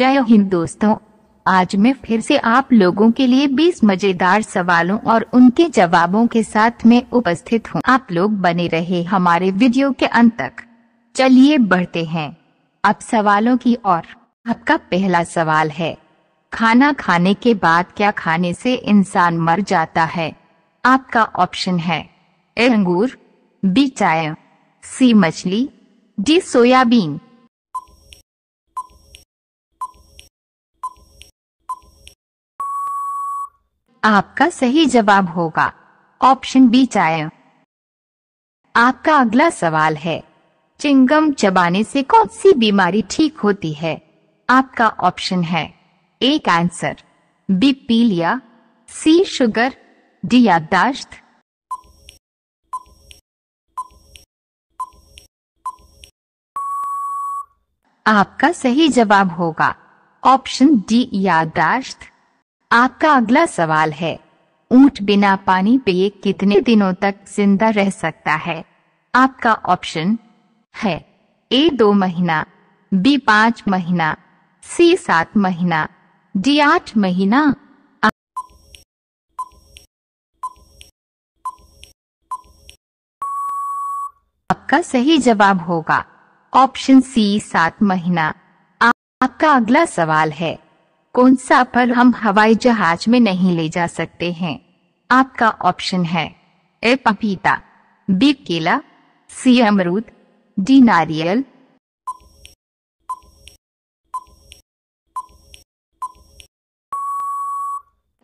जय हिंद दोस्तों आज मैं फिर से आप लोगों के लिए 20 मजेदार सवालों और उनके जवाबों के साथ में उपस्थित हूँ आप लोग बने रहे हमारे वीडियो के अंत तक चलिए बढ़ते हैं अब सवालों की ओर आपका पहला सवाल है खाना खाने के बाद क्या खाने से इंसान मर जाता है आपका ऑप्शन है ए अंगूर बी चाय सी मछली डी सोयाबीन आपका सही जवाब होगा ऑप्शन बी चाय आपका अगला सवाल है चिंगम चबाने से कौन सी बीमारी ठीक होती है आपका ऑप्शन है ए कैंसर बी पीलिया सी शुगर डी याददाश्त आपका सही जवाब होगा ऑप्शन डी याददाश्त आपका अगला सवाल है ऊंट बिना पानी पिए कितने दिनों तक जिंदा रह सकता है आपका ऑप्शन है ए दो महीना बी पांच महीना सी सात महीना डी आठ महीना आपका सही जवाब होगा ऑप्शन सी सात महीना आपका अगला सवाल है कौन सा फल हम हवाई जहाज में नहीं ले जा सकते हैं आपका ऑप्शन है ए पपीता बी केला सी अमरूद डी नारियल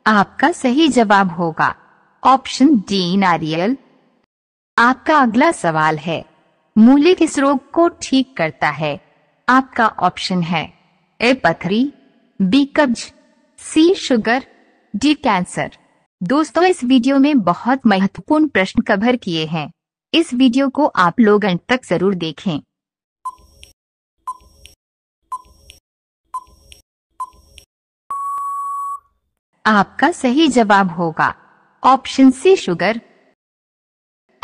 आपका सही जवाब होगा ऑप्शन डी नारियल आपका अगला सवाल है मूली किस रोग को ठीक करता है आपका ऑप्शन है ए पथरी बी कब्ज सी शुगर डी कैंसर दोस्तों इस वीडियो में बहुत महत्वपूर्ण प्रश्न कवर किए हैं इस वीडियो को आप लोग अंत तक जरूर देखें आपका सही जवाब होगा ऑप्शन सी शुगर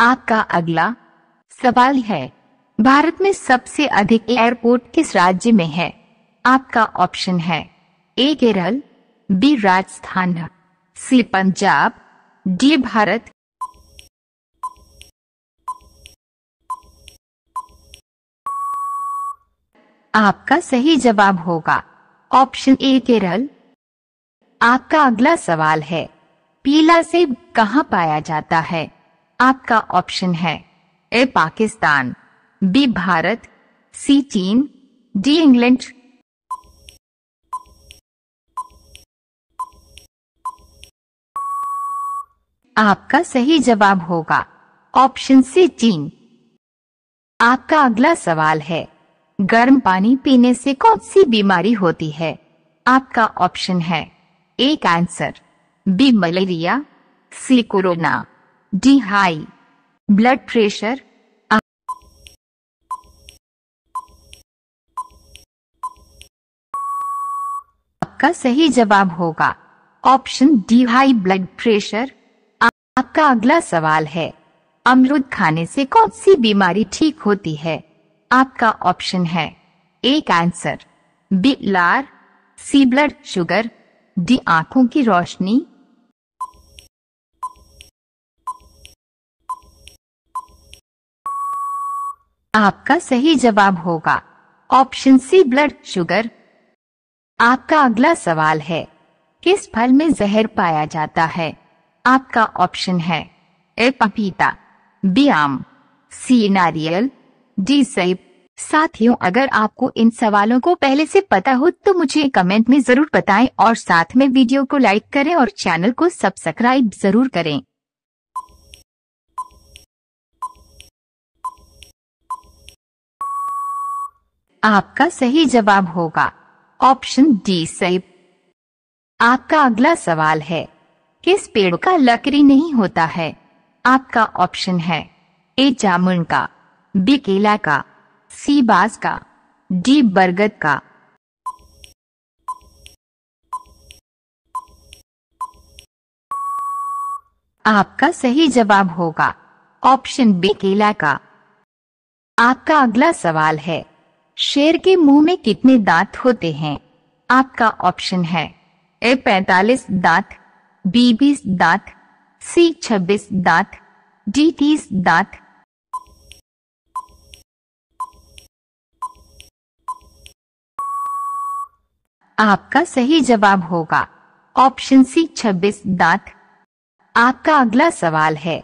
आपका अगला सवाल है भारत में सबसे अधिक एयरपोर्ट किस राज्य में है आपका ऑप्शन है A Kerala B Rajasthan C Punjab D Bharat आपका सही जवाब होगा ऑप्शन ए केरल आपका अगला सवाल है पीला सेब कहाँ पाया जाता है आपका ऑप्शन है A Pakistan B Bharat C चीन डी इंग्लैंड आपका सही जवाब होगा ऑप्शन सी चीन आपका अगला सवाल है गर्म पानी पीने से कौन सी बीमारी होती है आपका ऑप्शन है A cancer B malaria C corona D high blood pressure आपका सही जवाब होगा option D high blood pressure आपका अगला सवाल है अमरुद खाने से कौन सी बीमारी ठीक होती है आपका ऑप्शन है ए कैंसर बी लार सी ब्लड शुगर डी आंखों की रोशनी आपका सही जवाब होगा ऑप्शन सी ब्लड शुगर आपका अगला सवाल है किस फल में जहर पाया जाता है आपका ऑप्शन है ए पपीता बी आम सी नारियल डी सेब साथियों अगर आपको इन सवालों को पहले से पता हो तो मुझे कमेंट में जरूर बताएं और साथ में वीडियो को लाइक करें और चैनल को सब्सक्राइब जरूर करें आपका सही जवाब होगा ऑप्शन डी सेब आपका अगला सवाल है किस पेड़ का लकड़ी नहीं होता है आपका ऑप्शन है ए जामुन का बी केला का सी बास का डी बरगद का आपका सही जवाब होगा ऑप्शन बी केला का आपका अगला सवाल है शेर के मुंह में कितने दांत होते हैं आपका ऑप्शन है ए पैतालीस दांत बीबीस दात दांत सी छब्बीस दांत डी तीस दांत आपका सही जवाब होगा ऑप्शन सी छब्बीस दांत आपका अगला सवाल है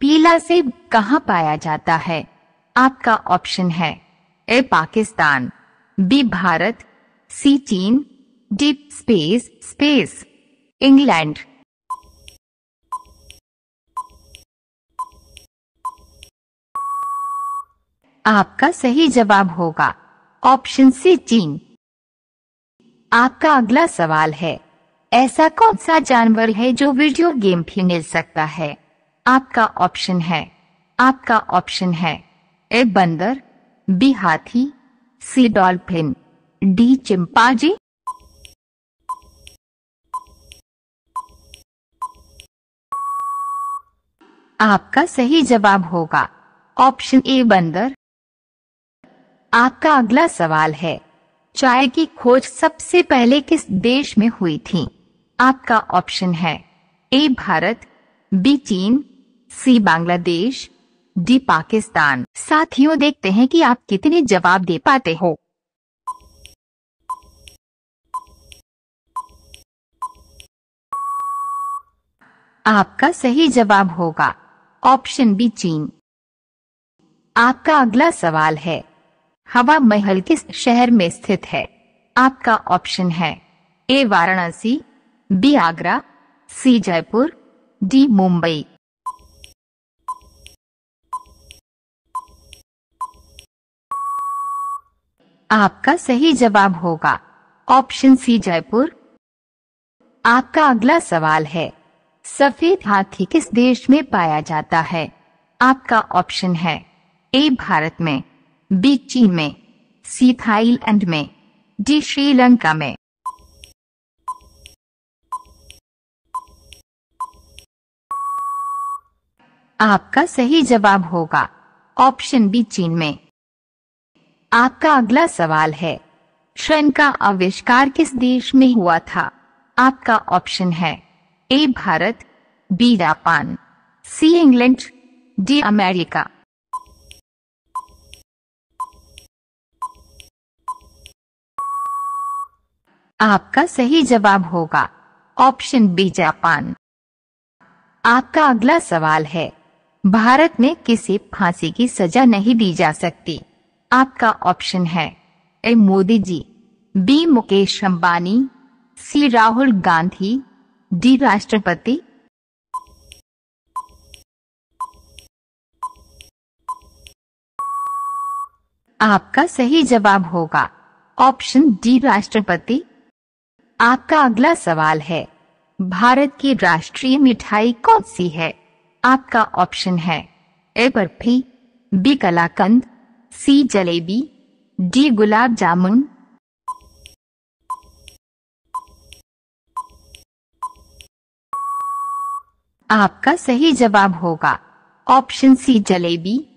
पीला सेब कहाँ पाया जाता है आपका ऑप्शन है A Pakistan B Bharat C चीन डी स्पेस स्पेस इंग्लैंड आपका सही जवाब होगा ऑप्शन सी चीन आपका अगला सवाल है ऐसा कौन सा जानवर है जो वीडियो गेम खेल सकता है आपका ऑप्शन है आपका ऑप्शन है ए बंदर बी हाथी सी डॉल्फिन डी चिंपाजी आपका सही जवाब होगा ऑप्शन ए बंदर आपका अगला सवाल है चाय की खोज सबसे पहले किस देश में हुई थी आपका ऑप्शन है ए भारत बी चीन सी बांग्लादेश डी पाकिस्तान साथियों देखते हैं कि आप कितने जवाब दे पाते हो आपका सही जवाब होगा ऑप्शन बी चीन आपका अगला सवाल है हवा महल किस शहर में स्थित है आपका ऑप्शन है A Varanasi B Agra C Jaipur D Mumbai आपका सही जवाब होगा ऑप्शन सी जयपुर आपका अगला सवाल है सफेद हाथी किस देश में पाया जाता है आपका ऑप्शन है ए भारत में बी चीन में सी थाईलैंड में डी श्रीलंका में आपका सही जवाब होगा ऑप्शन बी चीन में आपका अगला सवाल है श्रन का आविष्कार किस देश में हुआ था आपका ऑप्शन है A Bharat B Japan C England D America आपका सही जवाब होगा ऑप्शन बी जापान आपका अगला सवाल है भारत में किसी फांसी की सजा नहीं दी जा सकती आपका ऑप्शन है A Modi ji B Mukesh Ambani C Rahul Gandhi D राष्ट्रपति आपका सही जवाब होगा ऑप्शन डी राष्ट्रपति आपका अगला सवाल है भारत की राष्ट्रीय मिठाई कौन सी है आपका ऑप्शन है A barfi B kalakand C jalebi D gulab jamun आपका सही जवाब होगा ऑप्शन सी जलेबी